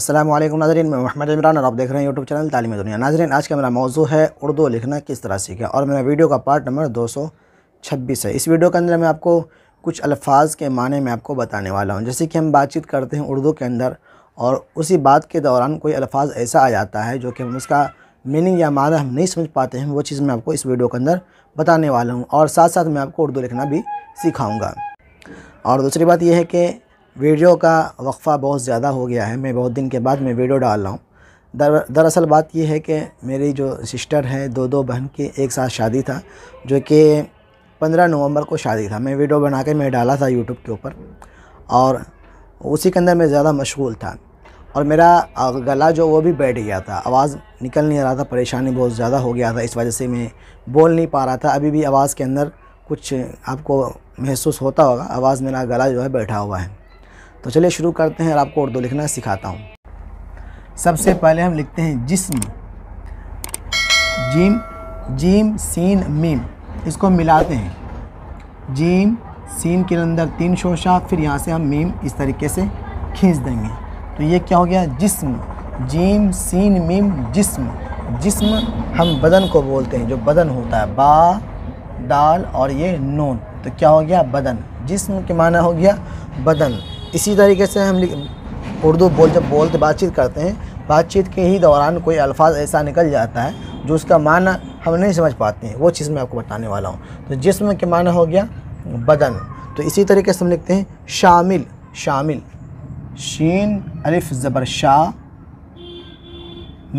असलम नाजरन मैं महमद इमरान और आप देख रहे हैं यूट्यूब चैनल तालीम दुनिया नाजरन आज का मेरा मौजू है उर्दू लिखना किस तरह सीखें और मेरा वीडियो का पार्ट नंबर 226 है इस वीडियो के अंदर मैं आपको कुछ अल्फाज के माने में आपको बताने वाला हूँ जैसे कि हम बातचीत करते हैं उर्दू के अंदर और उसी बात के दौरान कोई अल्फाज ऐसा आ जाता है जो कि हम उसका मीनिंग या माना हम नहीं समझ पाते हैं वो चीज़ मैं आपको इस वीडियो के अंदर बताने वाला हूँ और साथ साथ मैं आपको उर्दू लिखना भी सिखाऊँगा और दूसरी बात यह है कि वीडियो का वक्फ़ा बहुत ज़्यादा हो गया है मैं बहुत दिन के बाद मैं वीडियो डाल रहा हूँ दरअसल बात यह है कि मेरी जो सिस्टर है दो दो बहन की एक साथ शादी था जो कि पंद्रह नवंबर को शादी था मैं वीडियो बना के मैं डाला था यूट्यूब के ऊपर और उसी के अंदर मैं ज़्यादा मशगूल था और मेरा गला जो वो भी बैठ गया था आवाज़ निकल नहीं रहा था परेशानी बहुत ज़्यादा हो गया था इस वजह से मैं बोल नहीं पा रहा था अभी भी आवाज़ के अंदर कुछ आपको महसूस होता होगा आवाज़ मेरा गला जो है बैठा हुआ है तो चलिए शुरू करते हैं और आपको उर्दू लिखना सिखाता हूँ सबसे पहले हम लिखते हैं जिसम जीम जीम सीन मीम इसको मिलाते हैं जीम सीन के अंदर तीन शोशा फिर यहाँ से हम मीम इस तरीके से खींच देंगे तो ये क्या हो गया जिसम जीम सीन मीम जिसम जिसम हम बदन को बोलते हैं जो बदन होता है बा दाल और ये नून तो क्या हो गया बदन जिसम के माना हो गया बदन इसी तरीके से हम उर्दू बोल जब बोलते बातचीत करते हैं बातचीत के ही दौरान कोई अल्फाज ऐसा निकल जाता है जो उसका माना हम नहीं समझ पाते हैं वो चीज़ मैं आपको बताने वाला हूँ तो जिसम के माना हो गया बदन तो इसी तरीके से हम लिखते हैं शामिल शामिल शीन अलिफ ज़बर शाह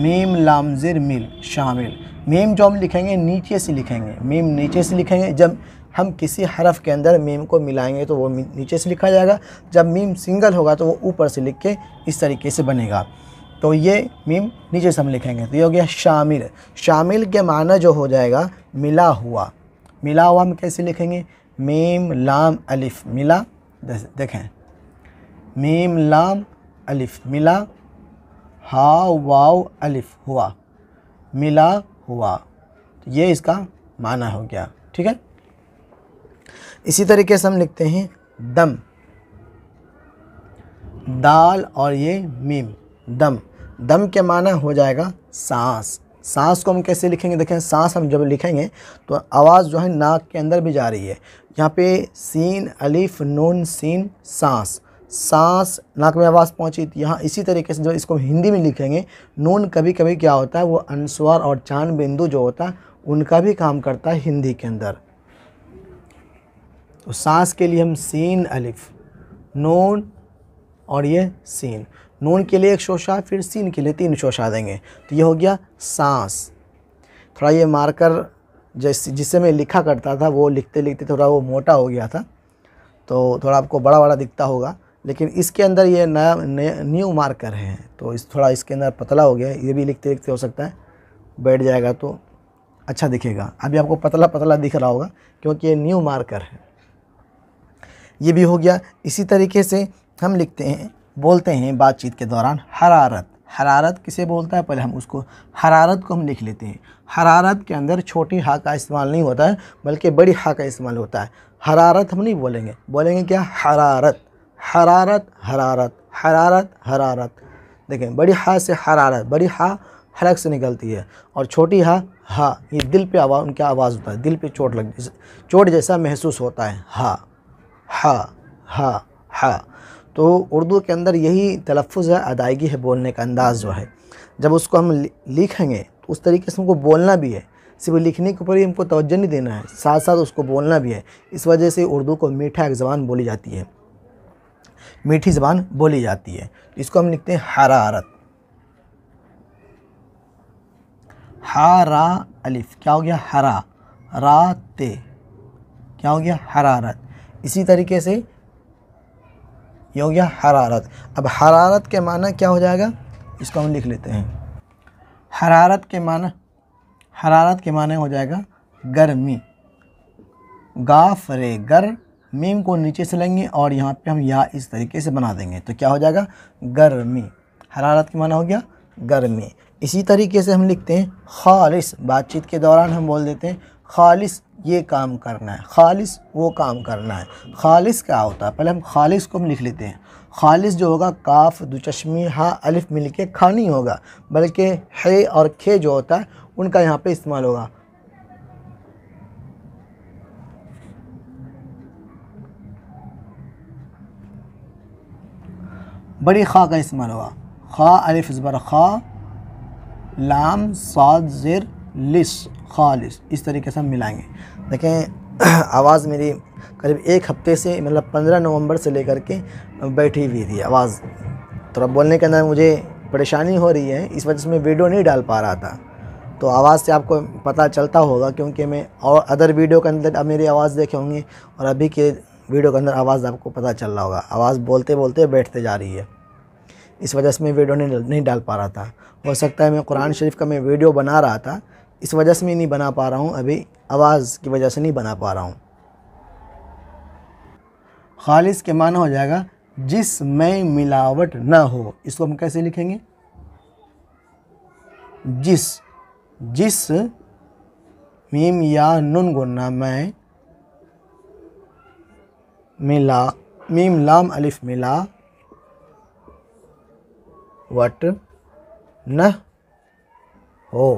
मीम लामजिर मिल शामिल मीम जो हम लिखेंगे नीचे से लिखेंगे मीम नीचे से लिखेंगे जब हम किसी हरफ के अंदर मीम को मिलाएंगे तो वो नीचे से लिखा जाएगा जब मीम सिंगल होगा तो वो ऊपर से लिख के इस तरीके से बनेगा तो ये मीम नीचे से हम लिखेंगे तो ये हो गया शामिल शामिल के माना जो हो जाएगा मिला हुआ मिला हुआ हम कैसे लिखेंगे मीम लाम अलिफ मिला देखें मीम लाम अलिफ मिला हा वाव अलिफ हुआ मिला हुआ तो ये इसका माना हो गया ठीक है इसी तरीके से हम लिखते हैं दम दाल और ये मीम दम दम के माना हो जाएगा सांस सांस को हम कैसे लिखेंगे देखें सांस हम जब लिखेंगे तो आवाज़ जो है नाक के अंदर भी जा रही है यहाँ पे सीन अलिफ नून सीन सांस सांस नाक में आवाज़ पहुँची तो यहाँ इसी तरीके से जब इसको हिंदी में लिखेंगे नून कभी कभी क्या होता है वो अनस्वर और चांद बिंदु जो होता है उनका भी काम करता है हिंदी के अंदर तो सांस के लिए हम सीन अलिफ नून और ये सीन नून के लिए एक शोशा फिर सीन के लिए तीन शोशा देंगे तो ये हो गया सांस थोड़ा ये मार्कर जैसे जिससे मैं लिखा करता था वो लिखते लिखते थोड़ा वो मोटा हो गया था तो थोड़ा आपको बड़ा बड़ा दिखता होगा लेकिन इसके अंदर ये नया न्यू मार्कर है तो इस थोड़ा इसके अंदर पतला हो गया ये भी लिखते लिखते हो सकता है बैठ जाएगा तो अच्छा दिखेगा अभी आपको पतला पतला दिख रहा होगा क्योंकि ये न्यू मार्कर है ये भी हो गया इसी तरीके से हम लिखते हैं बोलते हैं बातचीत के दौरान हरारत हरारत किसे बोलता है पहले हम उसको हरारत को हम लिख लेते हैं हरारत के अंदर छोटी हा का इस्तेमाल नहीं होता है बल्कि बड़ी हा का इस्तेमाल होता है हरारत हम नहीं बोलेंगे बोलेंगे क्या हरारत हरारत हरारत हरारत हरारत देखें बड़ी हा से हरारत बड़ी हा हलक से निकलती है और छोटी हा हा ये दिल पे आवाज़ उनकी आवाज़ होता है दिल पे चोट लग चोट जैसा महसूस होता है हा हा हा हा तो उर्दू के अंदर यही तलफ़ है अदायगी है बोलने का अंदाज़ जो है जब उसको हम लिखेंगे तो उस तरीके से हमको बोलना भी है सिर्फ लिखने के ऊपर ही हमको तोज्जो नहीं देना है साथ साथ उसको बोलना भी है इस वजह से उर्दू को मीठा एक ज़बान बोली जाती है मीठी ज़बान बोली जाती है इसको हम लिखते हैं हरारत हारा अलिफ क्या हो गया हरा ते क्या हो गया हरारत इसी तरीके से ये हो गया हरारत अब हरारत के माना क्या हो जाएगा इसको हम लिख लेते हैं हरारत के माना हरारत के माने हो जाएगा गर्मी गाफरे गर मीम को नीचे से लेंगे और यहाँ पे हम यहाँ इस तरीके से बना देंगे तो क्या हो जाएगा गर्मी हरारत के माना हो गया गर्मी इसी तरीके से हम लिखते हैं खालिश बातचीत के दौरान हम बोल देते हैं खालिस ये काम करना है खालिस वो काम करना है खालिस क्या होता है पहले हम खालिस को हम लिख लेते हैं खालिस जो होगा काफ दो चश्मी हा अलिफ मिल के खानी होगा बल्कि हे और खे जो होता है उनका यहाँ पे इस्तेमाल होगा बड़ी खा का इस्तेमाल होगा खा अलिफ खा लाम साद ज़िर लिस खालिस इस तरीके से हम मिलाएंगे देखें आवाज़ मेरी करीब एक हफ्ते से मतलब पंद्रह नवंबर से लेकर के बैठी हुई थी आवाज़ थोड़ा तो बोलने के अंदर मुझे परेशानी हो रही है इस वजह से मैं वीडियो नहीं डाल पा रहा था तो आवाज़ से आपको पता चलता होगा क्योंकि मैं और अदर वीडियो के अंदर अब मेरी आवाज़ देखे होंगे और अभी के वीडियो के अंदर आवाज़ आपको पता चल रहा होगा आवाज़ बोलते बोलते बैठते जा रही है इस वजह से मैं वीडियो नहीं डाल पा रहा था हो सकता है मैं कुरान शरीफ का मैं वीडियो बना रहा था इस वजह से मैं नहीं बना पा रहा हूँ अभी आवाज़ की वजह से नहीं बना पा रहा हूँ खालिस के माना हो जाएगा जिस में मिलावट ना हो इसको हम कैसे लिखेंगे जिस जिस मीम या नुन गुन्ना में मिला मीम लाम अलिफ मिला वट न हो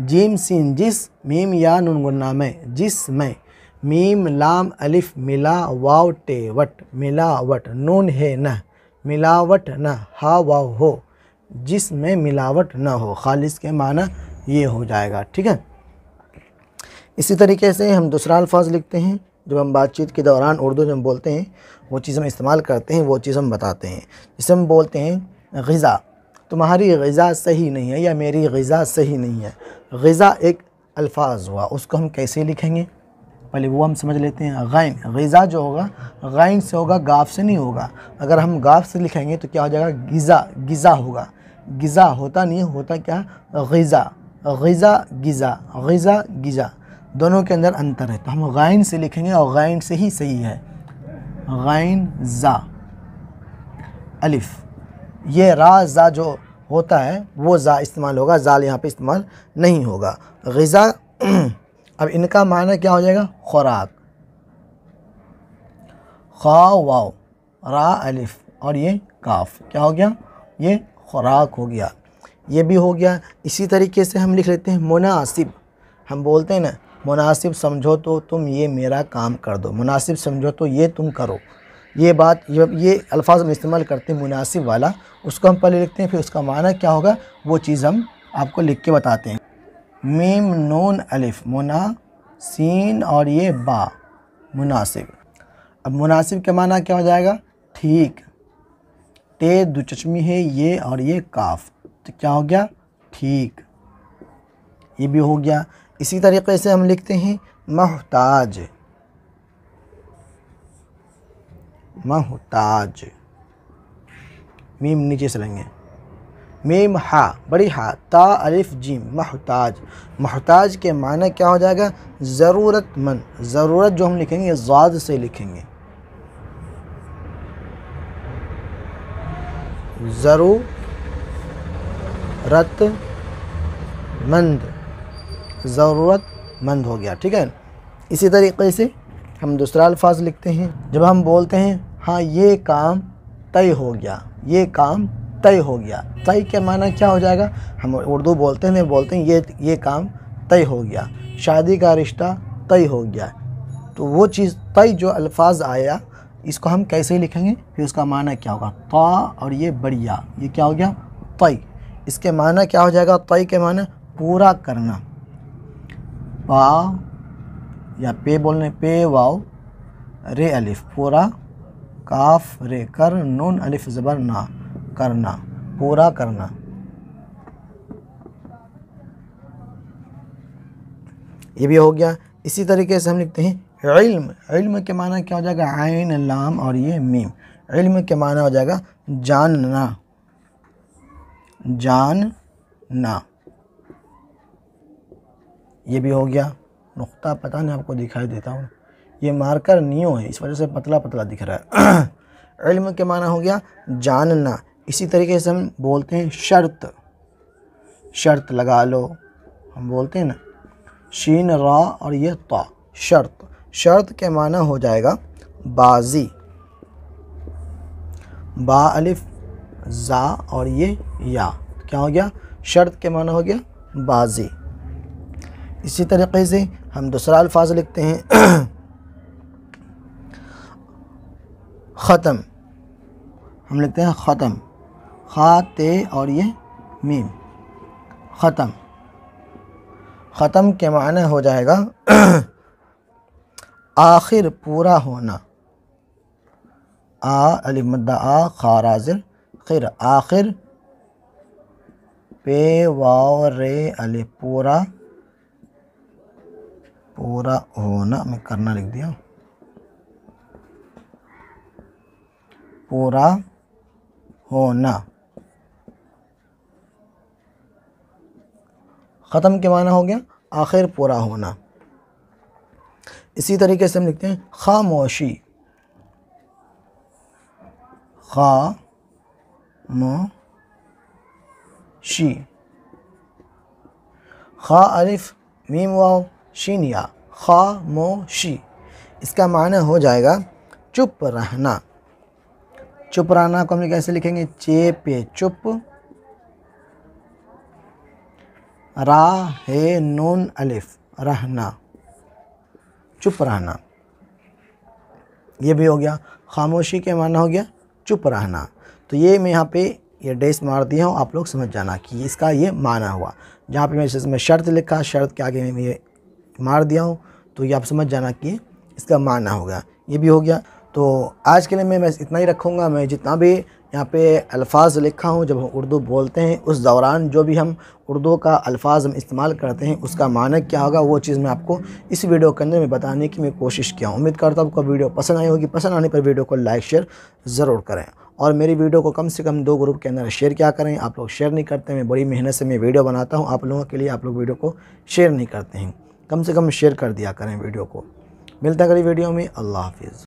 जीम सिन जिस मीम या नुनगुन्ना में जिस में मीम लाम अलिफ मिला वाव टे वट मिलावट नून है न मिलावट न हा वाव हो जिस में मिलावट न हो खालिश के माना ये हो जाएगा ठीक है इसी तरीके से हम दूसरा अल्फाज लिखते हैं जब हम बातचीत के दौरान उर्दू जब बोलते हैं वो चीज़ हम इस्तेमाल करते हैं वो चीज़ हम बताते हैं जिसे हम बोलते हैं गज़ा तुम्हारी गज़ा सही नहीं है या मेरी गज़ा सही नहीं है गज़ा एक अल्फाज हुआ उसको हम कैसे लिखेंगे पहले वो हम समझ लेते हैं गैन गज़ा जो होगा गैन से होगा गाफ से नहीं होगा अगर हम गाफ से लिखेंगे तो क्या हो जाएगा गज़ा गजा होगा गजा होता नहीं होता क्या गज़ा गज़ा गजा गज़ा गिज़ा दोनों के अंदर अंतर है तो हम गैन से लिखेंगे और गैन से ही सही है गैन ज़ा अलिफ़ ये रा ज़ा जो होता है वो ज़ा इस्तेमाल होगा जाल यहाँ पे इस्तेमाल नहीं होगा गज़ा अब इनका माना क्या हो जाएगा खुराक खा वाओ रा अलिफ और ये काफ क्या हो गया ये खुराक हो गया ये भी हो गया इसी तरीके से हम लिख लेते हैं मुनासिब हम बोलते हैं ना मुनासिब समझो तो तुम ये मेरा काम कर दो मुनासिब समझो तो ये तुम करो ये बात जब ये अल्फाज हम इस्तेमाल करते हैं मुनासिब वाला उसको हम पहले लिखते हैं फिर उसका माना क्या होगा वो चीज़ हम आपको लिख के बताते हैं मीम नून अलिफ मुना सीन और ये बा मुनासिब अब मुनासिब के माना क्या हो जाएगा ठीक टे दुचमी है ये और ये काफ तो क्या हो गया ठीक ये भी हो गया इसी तरीके से हम लिखते हैं महताज महताज मीम नीचे से लेंगे मीम हा बड़ी हा ता अलिफ जीम महताज महताज के माना क्या हो जाएगा ज़रूरतमंद ज़रूरत जो हम लिखेंगे ज़ाद से लिखेंगे ज़रूरत मंद हो गया ठीक है इसी तरीके से हम दूसरा अल्फाज लिखते हैं जब हम बोलते हैं हाँ ये काम तय हो गया ये काम तय हो गया तय के माना क्या हो जाएगा हम उर्दू बोलते हैं बोलते हैं ये ये काम तय हो गया शादी का रिश्ता तय हो गया तो वो चीज़ तय जो अल्फाज आया इसको हम कैसे लिखेंगे फिर उसका माना क्या होगा ता और ये बढ़िया ये क्या हो गया तय इसके माना क्या हो जाएगा तय के माना पूरा करना पा या पे बोलने पे वाओ रे अलिफ पूरा काफ रे कर नून अलिफ ज़बर ना करना पूरा करना ये भी हो गया इसी तरीके से हम लिखते हैं इल्म इल्म के माना क्या हो जाएगा आयन लाम और ये मीम इल्म के माना हो जाएगा जानना जानना ये भी हो गया नुक्ता पता नहीं आपको दिखाई देता हूँ ये मार्कर नियो है इस वजह से पतला पतला दिख रहा है इल्म के माना हो गया जानना इसी तरीके से हम बोलते हैं शर्त शर्त लगा लो हम बोलते हैं ना शीन रा और ये ता शर्त शर्त के माना हो जाएगा बाजी बा अलिफ ज़ा और ये या क्या हो गया शर्त के माना हो गया बाजी इसी तरीके से हम दूसरा अल्फाज लिखते हैं ख़त्म हम लिखते हैं ख़त्म खा ते और ये मीम ख़त्म ख़त्म के माने हो जाएगा आखिर पूरा होना आ अलिमदा आ खा खिर आखिर पे वाव रे अली पूरा पूरा होना मैं करना लिख दिया पूरा होना ख़त्म के माना हो गया आखिर पूरा होना इसी तरीके से हम लिखते हैं खामोशी शी खा अरिफ मीम वाव खा मो शी इसका माना हो जाएगा चुप रहना चुप रहना को हम कैसे लिखेंगे चे पे चुप रा हे नून अलिफ रहना चुप रहना ये भी हो गया खामोशी के माना हो गया चुप रहना तो ये मैं यहाँ पे ये डेस मार दिया हूँ आप लोग समझ जाना कि इसका ये माना हुआ जहाँ पे मैं इसमें शर्त लिखा शर्त के आगे मैं ये मार दिया हूँ तो ये आप समझ जाना कि इसका माना होगा ये भी हो गया तो आज के लिए मैं बस इतना ही रखूँगा मैं जितना भी यहाँ पे अल्फाज लिखा हूँ जब हम उर्दू बोलते हैं उस दौरान जो भी हम उर्दू का अल्फाज हम इस्तेमाल करते हैं उसका माना क्या होगा वो चीज़ मैं आपको इस वीडियो के अंदर में बताने की मैं कोशिश किया उम्मीद करता हूँ आपको वीडियो पसंद आई होगी पसंद आने पर वीडियो को लाइक शेयर ज़रूर करें और मेरी वीडियो को कम से कम दो ग्रुप के अंदर शेयर क्या करें आप लोग शेयर नहीं करते मैं बड़ी मेहनत से मैं वीडियो बनाता हूँ आप लोगों के लिए आप लोग वीडियो को शेयर नहीं करते हैं कम से कम शेयर कर दिया करें वीडियो को मिलता करी वीडियो में अल्लाह हाफिज़